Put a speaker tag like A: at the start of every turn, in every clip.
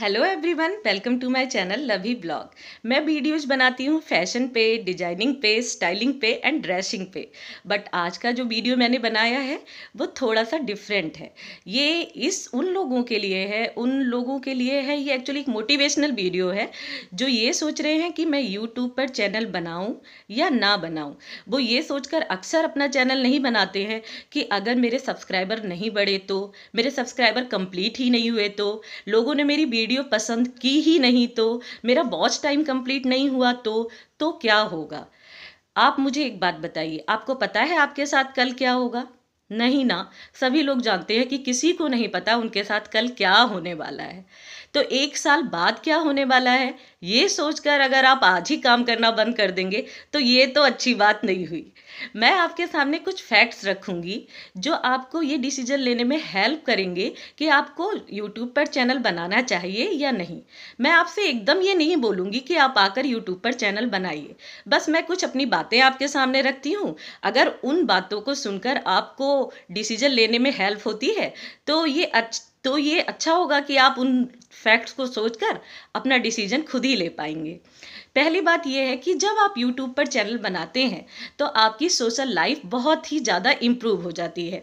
A: hello everyone welcome to my channel Lovi blog मैं videos बनाती हूँ फैशन पे डिजाइनिंग पे स्टाइलिंग पे एंड ड्रेसिंग पे बट आज का जो वीडियो मैंने बनाया है वो थोड़ा सा डिफरेंट है ये इस उन लोगों के लिए है उन लोगों के लिए है ये एक्चुअली एक मोटिवेशनल वीडियो है जो ये सोच रहे हैं कि मैं यूट्यूब पर चैनल बनाऊँ या ना बनाऊँ वो ये सोचकर अक्सर अपना चैनल नहीं बनाते हैं कि अगर मेरे सब्सक्राइबर नहीं बढ़े तो मेरे सब्सक्राइबर कंप्लीट ही नहीं हुए तो लोगों ने मेरी वीडियो वीडियो पसंद की ही नहीं तो मेरा वॉच टाइम कंप्लीट नहीं हुआ तो तो क्या होगा आप मुझे एक बात बताइए आपको पता है आपके साथ कल क्या होगा नहीं ना सभी लोग जानते हैं कि किसी को नहीं पता उनके साथ कल क्या होने वाला है तो एक साल बाद क्या होने वाला है ये सोचकर अगर आप आज ही काम करना बंद कर देंगे तो ये तो अच्छी बात नहीं हुई मैं आपके सामने कुछ फैक्ट्स रखूंगी जो आपको ये डिसीजन लेने में हेल्प करेंगे कि आपको यूट्यूब पर चैनल बनाना चाहिए या नहीं मैं आपसे एकदम ये नहीं बोलूँगी कि आप आकर यूट्यूब पर चैनल बनाइए बस मैं कुछ अपनी बातें आपके सामने रखती हूँ अगर उन बातों को सुनकर आपको डिसीजन लेने में हेल्प होती है तो ये अच्छ तो ये अच्छा होगा कि आप उन फैक्ट्स को सोचकर अपना डिसीजन खुद ही ले पाएंगे पहली बात यह है कि जब आप YouTube पर चैनल बनाते हैं तो आपकी सोशल लाइफ बहुत ही ज़्यादा इम्प्रूव हो जाती है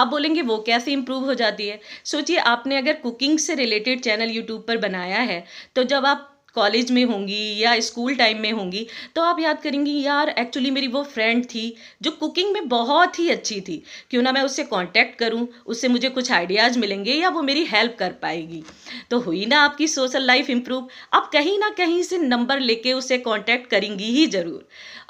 A: आप बोलेंगे वो कैसे इम्प्रूव हो जाती है सोचिए आपने अगर कुकिंग से रिलेटेड चैनल YouTube पर बनाया है तो जब आप कॉलेज में होंगी या स्कूल टाइम में होंगी तो आप याद करेंगी यार एक्चुअली मेरी वो फ्रेंड थी जो कुकिंग में बहुत ही अच्छी थी क्यों ना मैं उससे कांटेक्ट करूं उससे मुझे कुछ आइडियाज़ मिलेंगे या वो मेरी हेल्प कर पाएगी तो हुई ना आपकी सोशल लाइफ इम्प्रूव आप कहीं ना कहीं से नंबर लेके उसे कॉन्टैक्ट करेंगी ही ज़रूर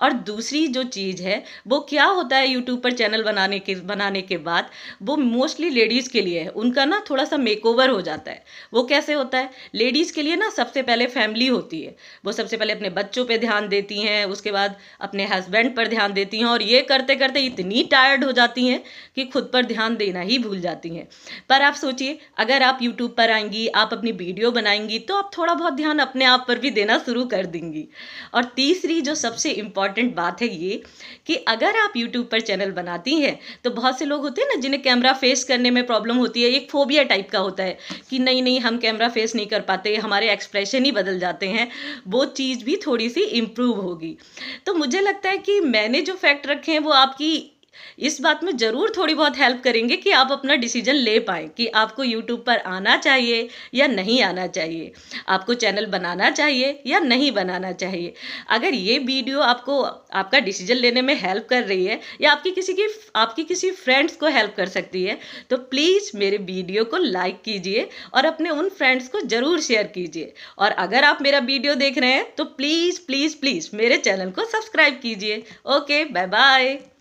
A: और दूसरी जो चीज़ है वो क्या होता है यूट्यूब पर चैनल बनाने के बनाने के बाद वो मोस्टली लेडीज़ के लिए है उनका ना थोड़ा सा मेकओवर हो जाता है वो कैसे होता है लेडीज़ के लिए ना सबसे पहले फैमिली फैमिली होती है वो सबसे पहले अपने बच्चों पे ध्यान देती हैं उसके बाद अपने हस्बैंड पर ध्यान देती हैं और ये करते करते इतनी टायर्ड हो जाती हैं कि खुद पर ध्यान देना ही भूल जाती हैं पर आप सोचिए अगर आप यूट्यूब पर आएंगी आप अपनी वीडियो बनाएंगी तो आप थोड़ा बहुत ध्यान अपने आप पर भी देना शुरू कर देंगी और तीसरी जो सबसे इम्पॉर्टेंट बात है ये कि अगर आप यूट्यूब पर चैनल बनाती हैं तो बहुत से लोग होते हैं ना जिन्हें कैमरा फेस करने में प्रॉब्लम होती है एक फोबिया टाइप का होता है कि नहीं नहीं हम कैमरा फेस नहीं कर पाते हमारे एक्सप्रेशन ही बदल जाते हैं वो चीज़ भी थोड़ी सी इम्प्रूव होगी तो मुझे लगता है कि मैंने जो फैक्ट रखे हैं वो आपकी इस बात में ज़रूर थोड़ी बहुत हेल्प करेंगे कि आप अपना डिसीजन ले पाएँ कि आपको यूट्यूब पर आना चाहिए या नहीं आना चाहिए आपको चैनल बनाना चाहिए या नहीं बनाना चाहिए अगर ये वीडियो आपको आपका डिसीजन लेने में हेल्प कर रही है या आपकी किसी की आपकी किसी फ्रेंड्स को हेल्प कर सकती है तो प्लीज़ मेरे वीडियो को लाइक कीजिए और अपने उन फ्रेंड्स को ज़रूर शेयर कीजिए और अगर आप मेरा वीडियो देख रहे हैं तो प्लीज़ प्लीज़ प्लीज़ मेरे चैनल को सब्सक्राइब कीजिए ओके बाय बाय